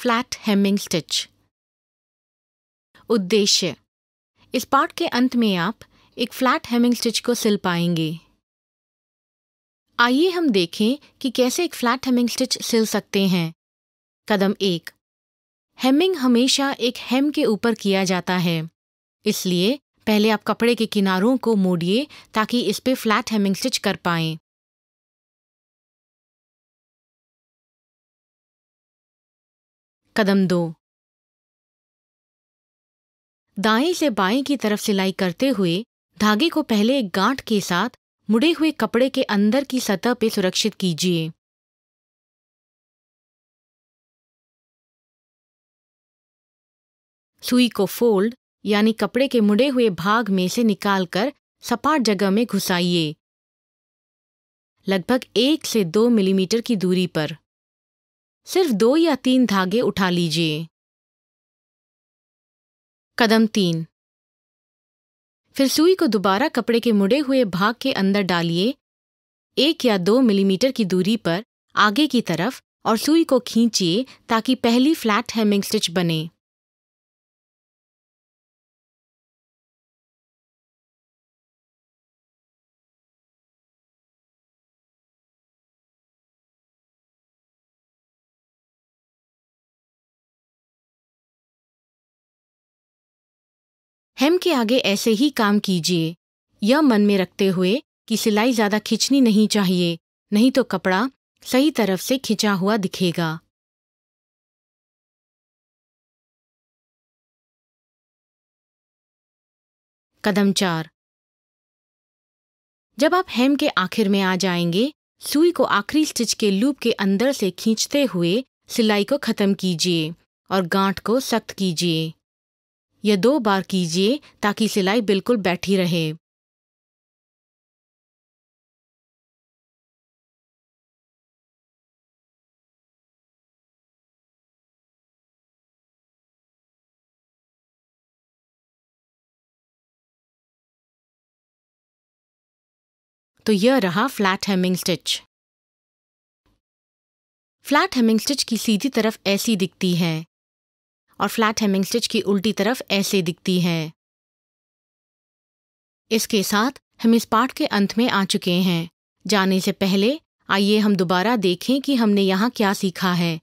flat hemming stitch उद्देश्य इस part के अंत में आप एक फ्लैट हेमिंग स्टिच को सिल पाएंगे आइए हम देखें कि कैसे एक फ्लैट हेमिंग स्टिच सिल सकते हैं कदम एक हेमिंग हमेशा एक हेम के ऊपर किया जाता है इसलिए पहले आप कपड़े के किनारों को मोड़िए ताकि इस पे फ्लैट हेमिंग स्टिच कर पाएं कदम दो दाएं से बाएं की तरफ सिलाई करते हुए धागे को पहले एक गांठ के साथ मुड़े हुए कपड़े के अंदर की सतह पर सुरक्षित कीजिए सुई को फोल्ड यानी कपड़े के मुड़े हुए भाग में से निकालकर सपाट जगह में घुसाइए लगभग एक से दो मिलीमीटर की दूरी पर सिर्फ दो या तीन धागे उठा लीजिए कदम तीन फिर सुई को दोबारा कपड़े के मुड़े हुए भाग के अंदर डालिए एक या दो मिलीमीटर की दूरी पर आगे की तरफ और सुई को खींचिए ताकि पहली फ्लैट हेमिंग स्टिच बने हेम के आगे ऐसे ही काम कीजिए यह मन में रखते हुए कि सिलाई ज़्यादा खींचनी नहीं चाहिए नहीं तो कपड़ा सही तरफ से खिंचा हुआ दिखेगा कदम चार जब आप हेम के आखिर में आ जाएंगे सुई को आखिरी स्टिच के लूप के अंदर से खींचते हुए सिलाई को खत्म कीजिए और गांठ को सख्त कीजिए यह दो बार कीजिए ताकि सिलाई बिल्कुल बैठी रहे तो यह रहा flat hemming stitch flat hemming stitch की सीधी तरफ ऐसी दिखती है और फ्लैट हेमिंग स्टिच की उल्टी तरफ ऐसे दिखती है इसके साथ हम इस पाठ के अंत में आ चुके हैं जाने से पहले आइए हम दोबारा देखें कि हमने यहाँ क्या सीखा है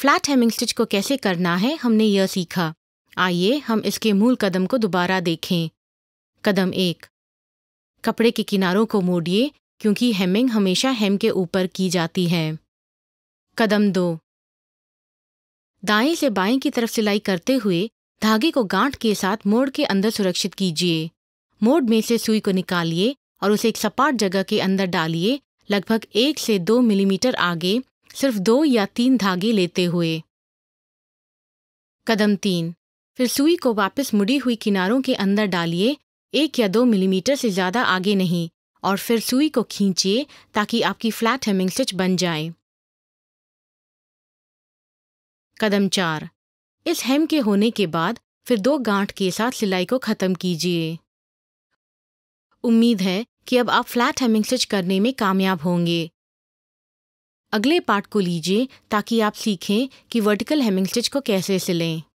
फ्लैट हेमिंग स्टिच को कैसे करना है हमने यह सीखा आइए हम इसके मूल कदम को दोबारा देखें कदम एक कपड़े के किनारों को मोड़िए क्योंकि हेमिंग हमेशा हेम के ऊपर की जाती है कदम दो दाएं से बाएं की तरफ सिलाई करते हुए धागे को गांठ के साथ मोड़ के अंदर सुरक्षित कीजिए मोड़ में से सुई को निकालिए और उसे एक सपाट जगह के अंदर डालिए लगभग एक से दो मिलीमीटर आगे सिर्फ दो या तीन धागे लेते हुए कदम तीन फिर सुई को वापस मुड़ी हुई किनारों के अंदर डालिए एक या दो मिलीमीटर से ज़्यादा आगे नहीं और फिर सुई को खींचिए ताकि आपकी फ्लैट हेमिंग स्टिच बन जाए कदम चार इस हेम के होने के बाद फिर दो गांठ के साथ सिलाई को ख़त्म कीजिए उम्मीद है कि अब आप फ्लैट हेमिंग स्टिच करने में कामयाब होंगे अगले पार्ट को लीजिए ताकि आप सीखें कि वर्टिकल हेमिंग स्टिच को कैसे सिलें